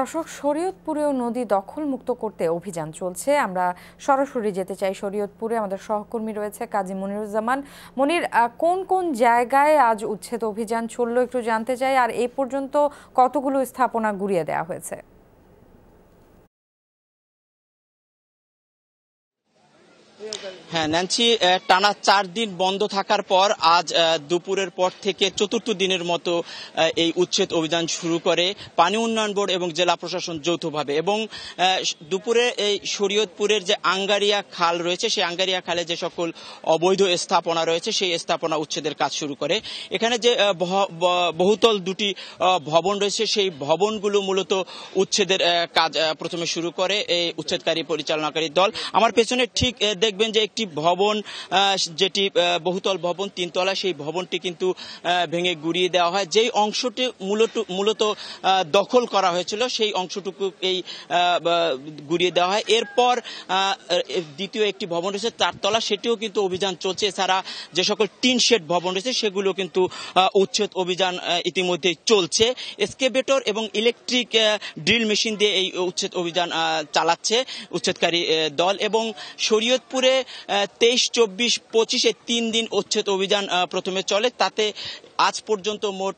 দর্শক শরীয়তপুরেও নদী দখলমুক্ত করতে অভিযান চলছে আমরা সরাসরি যেতে চাই শরীয়তপুরে আমাদের সহকর্মী রয়েছে কাজী মনিরুজ্জামান মনির কোন কোন জায়গায় আজ উচ্ছেদ অভিযান চললো একটু জানতে চাই আর এ পর্যন্ত কতগুলো স্থাপনা গুড়িয়ে দেওয়া হয়েছে হ্যাঁ ন্যান্সি টানা চার দিন বন্ধ থাকার পর আজ দুপুরের পর থেকে চতুর্থ দিনের মতো এই উচ্ছেদ অভিযান শুরু করে পানি উন্নয়ন বোর্ড এবং জেলা প্রশাসন যৌথভাবে এবং দুপুরে এই শরীয়তপুরের যে আঙ্গারিয়া খাল রয়েছে সেই আঙ্গারিয়া খালে যে সকল অবৈধ স্থাপনা রয়েছে সেই স্থাপনা উচ্ছেদের কাজ শুরু করে এখানে যে বহুতল দুটি ভবন রয়েছে সেই ভবনগুলো মূলত উচ্ছেদের কাজ প্রথমে শুরু করে এই উচ্ছেদকারী পরিচালনাকারী দল আমার পেছনে ঠিক দেখবেন যে একটি ভবন যেটি বহুতল ভবন তিনতলা সেই ভবনটি কিন্তু ভেঙে গুড়িয়ে দেওয়া হয় যেই অংশটি মূলত মূলত দখল করা হয়েছিল সেই অংশটুকু এই গুড়িয়ে দেওয়া হয় এরপর দ্বিতীয় একটি ভবন রয়েছে চারতলা সেটিও কিন্তু অভিযান চলছে এছাড়া যে সকল টিন শেড ভবন রয়েছে সেগুলো কিন্তু উচ্ছেদ অভিযান ইতিমধ্যে চলছে স্কেবেটর এবং ইলেকট্রিক ড্রিল মেশিন দিয়ে এই উচ্ছেদ অভিযান চালাচ্ছে উচ্ছেদকারী দল এবং শরীয়তপুর মেহেরপুরে তেইশ চব্বিশ পঁচিশে তিন দিন উচ্ছেদ অভিযান প্রথমে চলে তাতে আজ পর্যন্ত মোট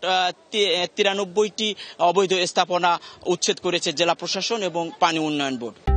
তিরানব্বইটি অবৈধ স্থাপনা উচ্ছেদ করেছে জেলা প্রশাসন এবং পানি উন্নয়ন বোর্ড